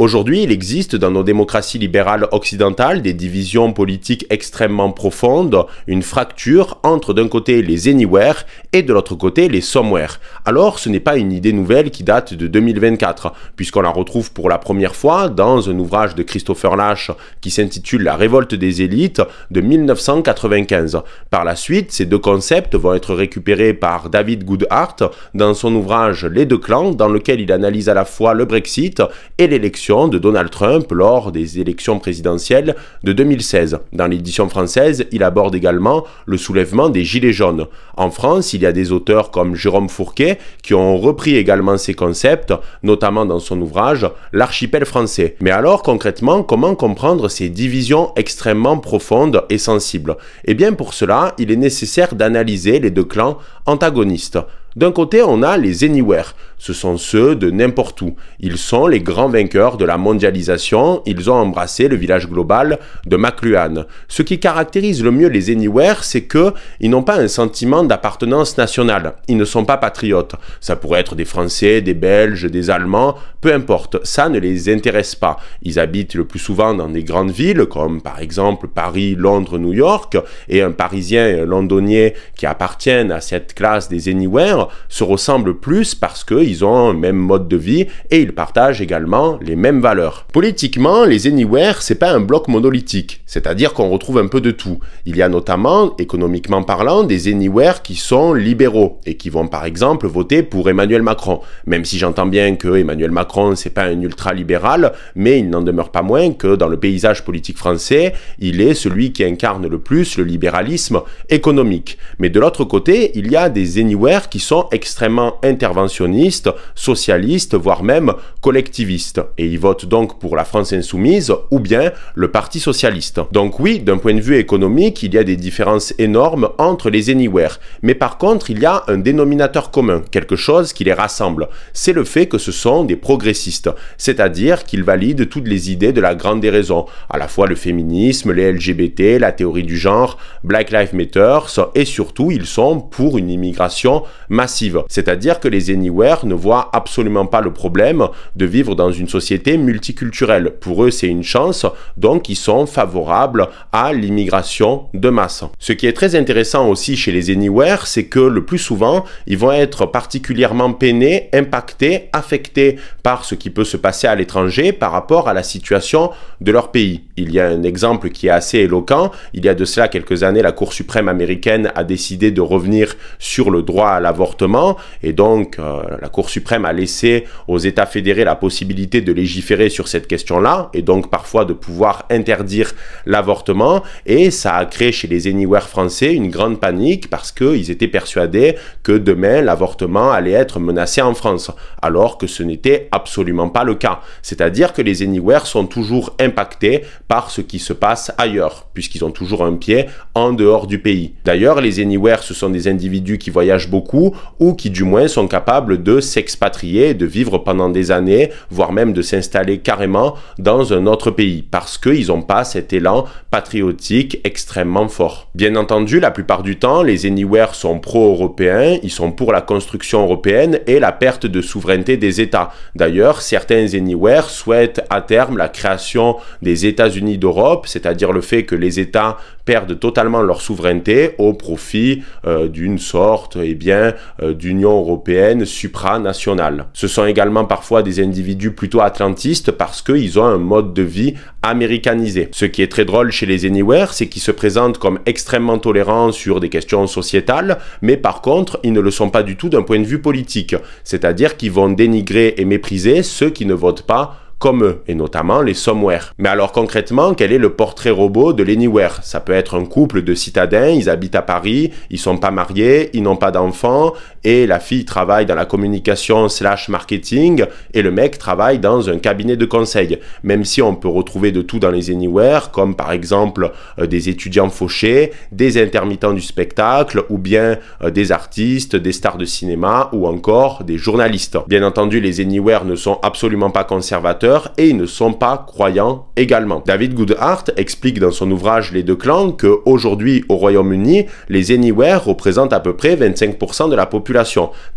Aujourd'hui, il existe dans nos démocraties libérales occidentales des divisions politiques extrêmement profondes, une fracture entre d'un côté les anywhere et de l'autre côté les somewhere. Alors, ce n'est pas une idée nouvelle qui date de 2024, puisqu'on la retrouve pour la première fois dans un ouvrage de Christopher Lasch qui s'intitule La révolte des élites de 1995. Par la suite, ces deux concepts vont être récupérés par David Goodhart dans son ouvrage Les deux clans, dans lequel il analyse à la fois le Brexit et l'élection de Donald Trump lors des élections présidentielles de 2016. Dans l'édition française, il aborde également le soulèvement des Gilets jaunes. En France, il y a des auteurs comme Jérôme Fourquet qui ont repris également ces concepts, notamment dans son ouvrage L'archipel français. Mais alors concrètement, comment comprendre ces divisions extrêmement profondes et sensibles Eh bien pour cela, il est nécessaire d'analyser les deux clans antagonistes. D'un côté, on a les Anywhere, ce sont ceux de n'importe où. Ils sont les grands vainqueurs de la mondialisation, ils ont embrassé le village global de McLuhan. Ce qui caractérise le mieux les Anywhere, c'est que ils n'ont pas un sentiment d'appartenance nationale. Ils ne sont pas patriotes. Ça pourrait être des Français, des Belges, des Allemands, peu importe, ça ne les intéresse pas. Ils habitent le plus souvent dans des grandes villes comme par exemple Paris, Londres, New York et un Parisien et un Londonien qui appartiennent à cette classe des Anywhere se ressemblent plus parce qu'ils ont un même mode de vie et ils partagent également les mêmes valeurs. Politiquement, les Anywhere, c'est pas un bloc monolithique, c'est-à-dire qu'on retrouve un peu de tout. Il y a notamment, économiquement parlant, des Anywhere qui sont libéraux et qui vont par exemple voter pour Emmanuel Macron, même si j'entends bien que Emmanuel Macron, c'est pas un ultra-libéral, mais il n'en demeure pas moins que dans le paysage politique français, il est celui qui incarne le plus le libéralisme économique. Mais de l'autre côté, il y a des anywhere qui sont extrêmement interventionnistes socialistes, voire même collectiviste. Et ils votent donc pour la France insoumise ou bien le Parti socialiste. Donc oui, d'un point de vue économique, il y a des différences énormes entre les Anywhere. Mais par contre, il y a un dénominateur commun, quelque chose qui les rassemble. C'est le fait que ce sont des progressistes, c'est-à-dire qu'ils valident toutes les idées de la grande déraison, à la fois le féminisme, les LGBT, la théorie du genre, Black Lives Matter, et surtout ils sont pour une immigration massive. C'est-à-dire que les Anywhere ne voient absolument pas le problème de vivre dans une société multiculturelle. Pour eux, c'est une chance, donc ils sont favorables à l'immigration de masse. Ce qui est très intéressant aussi chez les Anywhere, c'est que le plus souvent, ils vont être particulièrement peinés, impactés, affectés par ce qui peut se passer à l'étranger par rapport à la situation de leur pays. Il y a un exemple qui est assez éloquent. Il y a de cela quelques années, la Cour suprême américaine a décidé de revenir sur le droit à l'avortement et donc euh, la Cour suprême a laissé aux États fédérés la possibilité de légiférer sur cette question-là, et donc parfois de pouvoir interdire l'avortement, et ça a créé chez les Anywhere français une grande panique parce qu'ils étaient persuadés que demain l'avortement allait être menacé en France, alors que ce n'était absolument pas le cas. C'est-à-dire que les Anywhere sont toujours impactés par ce qui se passe ailleurs, puisqu'ils ont toujours un pied en dehors du pays. D'ailleurs, les Anywhere, ce sont des individus qui voyagent beaucoup ou qui du moins sont capables de s'expatrier, de vivre pendant des années, voire même de s'installer carrément dans un autre pays, parce qu'ils n'ont pas cet élan patriotique extrêmement fort. Bien entendu, la plupart du temps, les Anywhere sont pro-européens, ils sont pour la construction européenne et la perte de souveraineté des États. D'ailleurs, certains Anywhere souhaitent à terme la création des États-Unis d'Europe, c'est-à-dire le fait que les États perdent totalement leur souveraineté au profit euh, d'une sorte eh bien, euh, d'Union européenne supra ce sont également parfois des individus plutôt atlantistes parce qu'ils ont un mode de vie américanisé. Ce qui est très drôle chez les Anywhere, c'est qu'ils se présentent comme extrêmement tolérants sur des questions sociétales, mais par contre, ils ne le sont pas du tout d'un point de vue politique. C'est-à-dire qu'ils vont dénigrer et mépriser ceux qui ne votent pas comme eux, et notamment les somewhere. Mais alors concrètement, quel est le portrait robot de l'anywhere Ça peut être un couple de citadins, ils habitent à Paris, ils sont pas mariés, ils n'ont pas d'enfants, et la fille travaille dans la communication slash marketing et le mec travaille dans un cabinet de conseil. Même si on peut retrouver de tout dans les Anywhere, comme par exemple euh, des étudiants fauchés, des intermittents du spectacle ou bien euh, des artistes, des stars de cinéma ou encore des journalistes. Bien entendu, les Anywhere ne sont absolument pas conservateurs et ils ne sont pas croyants également. David Goodhart explique dans son ouvrage Les deux clans que aujourd'hui au Royaume-Uni, les Anywhere représentent à peu près 25% de la population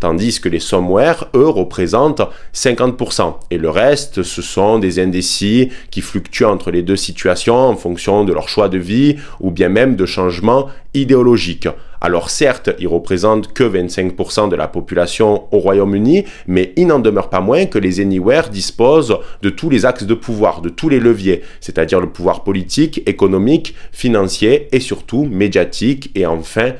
tandis que les somewhere, eux, représentent 50%. Et le reste, ce sont des indécis qui fluctuent entre les deux situations en fonction de leur choix de vie ou bien même de changements idéologiques. Alors certes, ils représentent que 25% de la population au Royaume-Uni, mais il n'en demeure pas moins que les Anywhere disposent de tous les axes de pouvoir, de tous les leviers, c'est-à-dire le pouvoir politique, économique, financier et surtout médiatique et enfin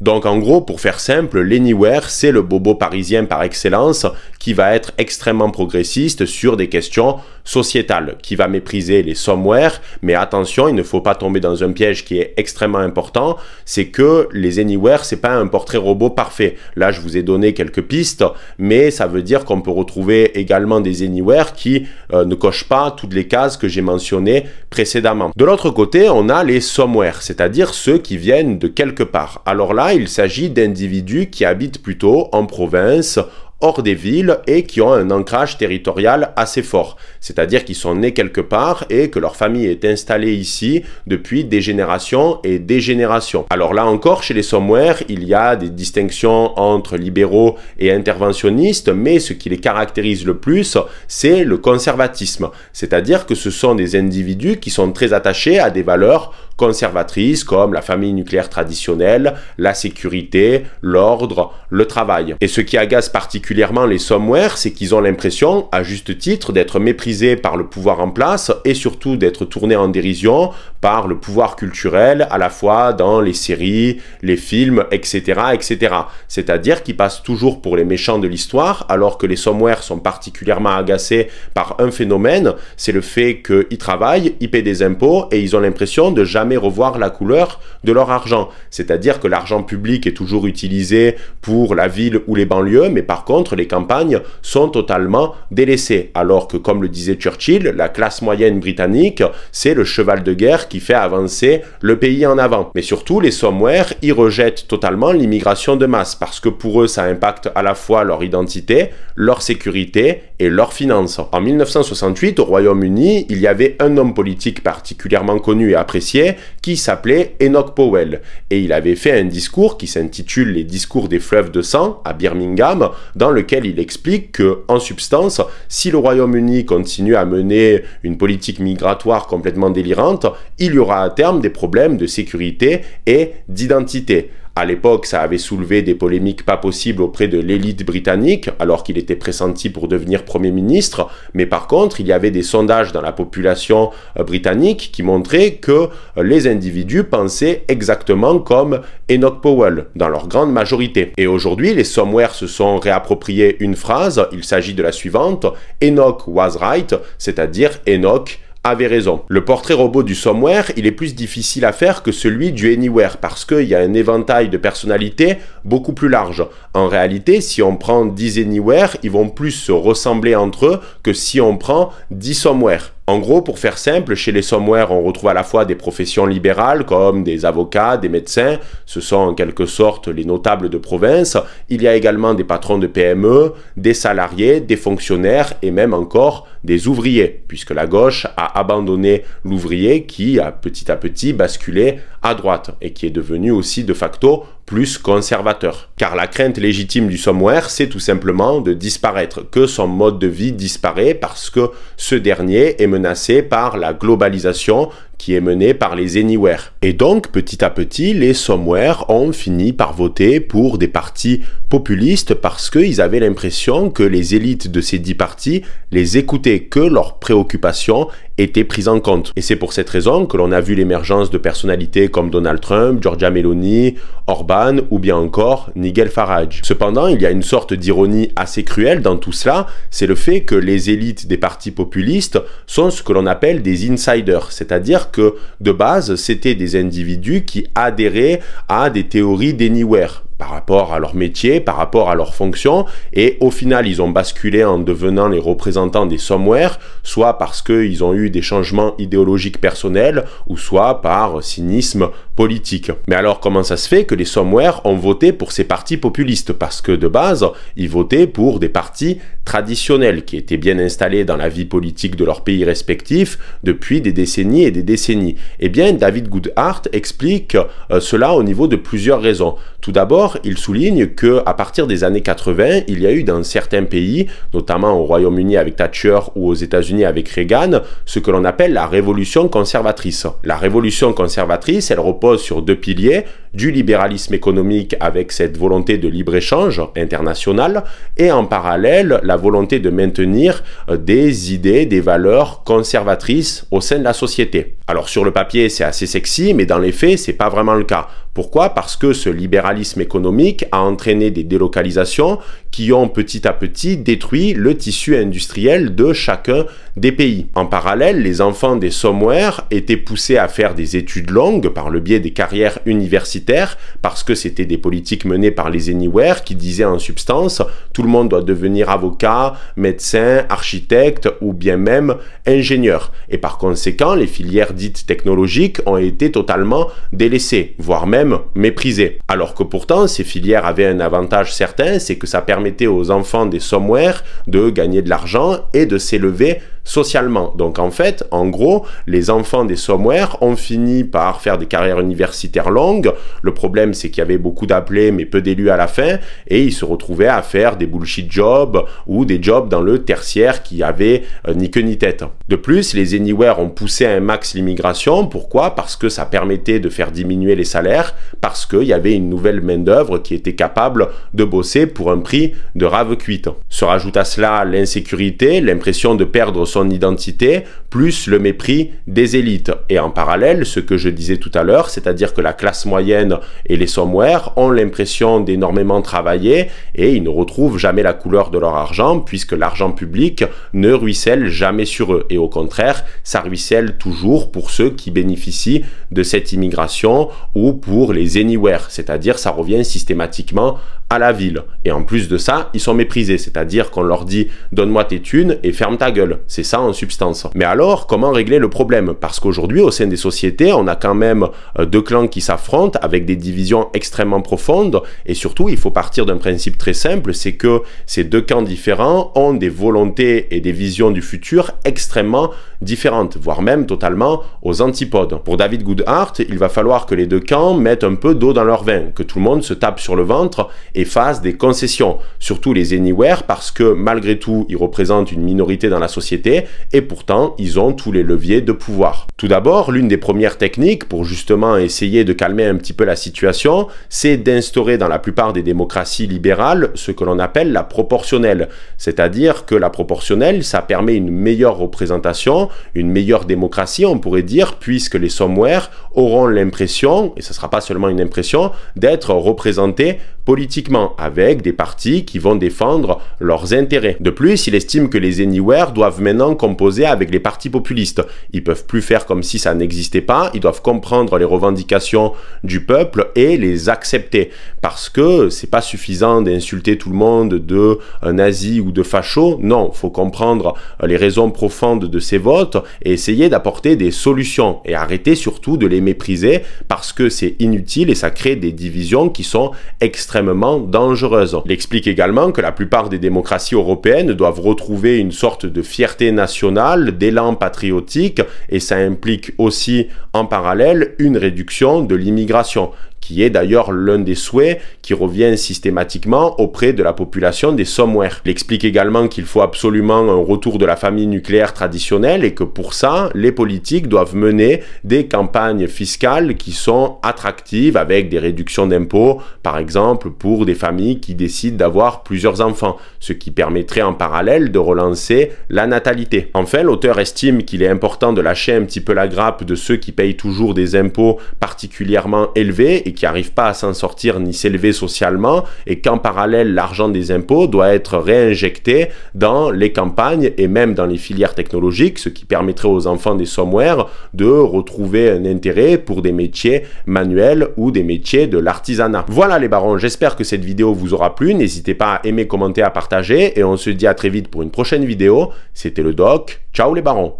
donc en gros, pour faire simple, l'Anywhere, c'est le bobo parisien par excellence qui va être extrêmement progressiste sur des questions sociétal qui va mépriser les somewhere, mais attention, il ne faut pas tomber dans un piège qui est extrêmement important, c'est que les anywhere, c'est pas un portrait robot parfait. Là, je vous ai donné quelques pistes, mais ça veut dire qu'on peut retrouver également des anywhere qui euh, ne cochent pas toutes les cases que j'ai mentionnées précédemment. De l'autre côté, on a les somewhere, c'est-à-dire ceux qui viennent de quelque part. Alors là, il s'agit d'individus qui habitent plutôt en province, hors des villes et qui ont un ancrage territorial assez fort. C'est-à-dire qu'ils sont nés quelque part et que leur famille est installée ici depuis des générations et des générations. Alors là encore, chez les Somewhere, il y a des distinctions entre libéraux et interventionnistes, mais ce qui les caractérise le plus, c'est le conservatisme. C'est-à-dire que ce sont des individus qui sont très attachés à des valeurs conservatrices comme la famille nucléaire traditionnelle, la sécurité, l'ordre, le travail. Et ce qui agace particulièrement les somewhere, c'est qu'ils ont l'impression, à juste titre, d'être méprisés par le pouvoir en place et surtout d'être tournés en dérision par le pouvoir culturel, à la fois dans les séries, les films, etc. etc. C'est-à-dire qu'ils passent toujours pour les méchants de l'histoire, alors que les somewhere sont particulièrement agacés par un phénomène, c'est le fait qu'ils travaillent, ils paient des impôts et ils ont l'impression de jamais revoir la couleur de leur argent. C'est-à-dire que l'argent public est toujours utilisé pour la ville ou les banlieues, mais par contre, les campagnes sont totalement délaissées. Alors que, comme le disait Churchill, la classe moyenne britannique, c'est le cheval de guerre qui fait avancer le pays en avant. Mais surtout, les somewhere y rejettent totalement l'immigration de masse, parce que pour eux, ça impacte à la fois leur identité, leur sécurité et leurs finances. En 1968, au Royaume-Uni, il y avait un homme politique particulièrement connu et apprécié, qui s'appelait Enoch Powell. Et il avait fait un discours qui s'intitule Les discours des fleuves de sang à Birmingham, dans lequel il explique que, en substance, si le Royaume-Uni continue à mener une politique migratoire complètement délirante, il y aura à terme des problèmes de sécurité et d'identité. À l'époque, ça avait soulevé des polémiques pas possibles auprès de l'élite britannique, alors qu'il était pressenti pour devenir Premier ministre, mais par contre, il y avait des sondages dans la population euh, britannique qui montraient que euh, les individus pensaient exactement comme Enoch Powell, dans leur grande majorité. Et aujourd'hui, les somewhere se sont réappropriés une phrase, il s'agit de la suivante, Enoch was right, c'est-à-dire Enoch avait raison. Le portrait robot du somewhere, il est plus difficile à faire que celui du anywhere parce qu'il y a un éventail de personnalités beaucoup plus large. En réalité, si on prend 10 anywhere, ils vont plus se ressembler entre eux que si on prend 10 somewhere. En gros, pour faire simple, chez les somewhere, on retrouve à la fois des professions libérales comme des avocats, des médecins, ce sont en quelque sorte les notables de province, il y a également des patrons de PME, des salariés, des fonctionnaires et même encore des ouvriers, puisque la gauche a abandonné l'ouvrier qui a petit à petit basculé à droite et qui est devenu aussi de facto plus conservateur. Car la crainte légitime du somewhere, c'est tout simplement de disparaître, que son mode de vie disparaît parce que ce dernier est menacé par la globalisation qui est menée par les Anywhere. Et donc, petit à petit, les Somewhere ont fini par voter pour des partis populistes parce qu'ils avaient l'impression que les élites de ces dix partis les écoutaient, que leurs préoccupations étaient prises en compte. Et c'est pour cette raison que l'on a vu l'émergence de personnalités comme Donald Trump, Georgia Meloni, Orban ou bien encore Nigel Farage. Cependant, il y a une sorte d'ironie assez cruelle dans tout cela, c'est le fait que les élites des partis populistes sont ce que l'on appelle des insiders, c'est-à-dire que de base, c'était des individus qui adhéraient à des théories d'anywhere par rapport à leur métier, par rapport à leur fonction, et au final ils ont basculé en devenant les représentants des somewhere, soit parce qu'ils ont eu des changements idéologiques personnels, ou soit par cynisme politique. Mais alors comment ça se fait que les somewhere ont voté pour ces partis populistes Parce que de base, ils votaient pour des partis traditionnels, qui étaient bien installés dans la vie politique de leur pays respectif depuis des décennies et des décennies. Eh bien, David Goodhart explique euh, cela au niveau de plusieurs raisons. Tout d'abord, il souligne que à partir des années 80, il y a eu dans certains pays, notamment au Royaume-Uni avec Thatcher ou aux États-Unis avec Reagan, ce que l'on appelle la révolution conservatrice. La révolution conservatrice, elle repose sur deux piliers, du libéralisme économique avec cette volonté de libre-échange international et en parallèle la volonté de maintenir euh, des idées, des valeurs conservatrices au sein de la société. Alors sur le papier, c'est assez sexy, mais dans les faits, c'est pas vraiment le cas. Pourquoi Parce que ce libéralisme économique a entraîné des délocalisations qui ont petit à petit détruit le tissu industriel de chacun des pays. En parallèle, les enfants des somewhere étaient poussés à faire des études longues par le biais des carrières universitaires parce que c'était des politiques menées par les anywhere qui disaient en substance tout le monde doit devenir avocat, médecin, architecte ou bien même ingénieur. Et par conséquent, les filières dites technologiques ont été totalement délaissées, voire même méprisées. Alors que pourtant, ces filières avaient un avantage certain, c'est que ça permet permettait aux enfants des somwares de gagner de l'argent et de s'élever socialement. Donc en fait, en gros, les enfants des somewhere ont fini par faire des carrières universitaires longues. Le problème, c'est qu'il y avait beaucoup d'appelés, mais peu d'élus à la fin, et ils se retrouvaient à faire des bullshit jobs ou des jobs dans le tertiaire qui avaient euh, ni queue ni tête. De plus, les Anywhere ont poussé à un max l'immigration. Pourquoi Parce que ça permettait de faire diminuer les salaires, parce qu'il y avait une nouvelle main-d'œuvre qui était capable de bosser pour un prix de rave cuite. Se rajoute à cela l'insécurité, l'impression de perdre identité, plus le mépris des élites. Et en parallèle, ce que je disais tout à l'heure, c'est-à-dire que la classe moyenne et les sommaires ont l'impression d'énormément travailler et ils ne retrouvent jamais la couleur de leur argent puisque l'argent public ne ruisselle jamais sur eux. Et au contraire, ça ruisselle toujours pour ceux qui bénéficient de cette immigration ou pour les anywhere, c'est-à-dire ça revient systématiquement à la ville. Et en plus de ça, ils sont méprisés, c'est-à-dire qu'on leur dit donne-moi tes thunes et ferme ta gueule. C'est ça en substance. Mais alors, comment régler le problème Parce qu'aujourd'hui, au sein des sociétés, on a quand même euh, deux clans qui s'affrontent avec des divisions extrêmement profondes. Et surtout, il faut partir d'un principe très simple, c'est que ces deux camps différents ont des volontés et des visions du futur extrêmement différentes, voire même totalement aux antipodes. Pour David Goodhart, il va falloir que les deux camps mettent un peu d'eau dans leur vin, que tout le monde se tape sur le ventre et fasse des concessions, surtout les anywhere, parce que malgré tout, ils représentent une minorité dans la société et pourtant ils ont tous les leviers de pouvoir. Tout d'abord, l'une des premières techniques pour justement essayer de calmer un petit peu la situation, c'est d'instaurer dans la plupart des démocraties libérales ce que l'on appelle la proportionnelle, c'est-à-dire que la proportionnelle, ça permet une meilleure représentation, une meilleure démocratie, on pourrait dire, puisque les sommaires auront l'impression, et ce ne sera pas seulement une impression, d'être représentés politiquement avec des partis qui vont défendre leurs intérêts. De plus, il estime que les Anywhere doivent maintenant composer avec les partis populistes. Ils peuvent plus faire comme si ça n'existait pas, ils doivent comprendre les revendications du peuple et les accepter parce que c'est pas suffisant d'insulter tout le monde de nazi ou de facho. Non, faut comprendre les raisons profondes de ces votes et essayer d'apporter des solutions et arrêter surtout de les mépriser parce que c'est inutile et ça crée des divisions qui sont extrêmement dangereuse. Il explique également que la plupart des démocraties européennes doivent retrouver une sorte de fierté nationale, d'élan patriotique, et ça implique aussi en parallèle une réduction de l'immigration qui est d'ailleurs l'un des souhaits qui revient systématiquement auprès de la population des somewhere. Il explique également qu'il faut absolument un retour de la famille nucléaire traditionnelle et que pour ça, les politiques doivent mener des campagnes fiscales qui sont attractives avec des réductions d'impôts, par exemple pour des familles qui décident d'avoir plusieurs enfants, ce qui permettrait en parallèle de relancer la natalité. Enfin, l'auteur estime qu'il est important de lâcher un petit peu la grappe de ceux qui payent toujours des impôts particulièrement élevés qui n'arrivent pas à s'en sortir ni s'élever socialement et qu'en parallèle l'argent des impôts doit être réinjecté dans les campagnes et même dans les filières technologiques, ce qui permettrait aux enfants des somewhere de retrouver un intérêt pour des métiers manuels ou des métiers de l'artisanat. Voilà les barons, j'espère que cette vidéo vous aura plu, n'hésitez pas à aimer, commenter, à partager et on se dit à très vite pour une prochaine vidéo. C'était le doc, ciao les barons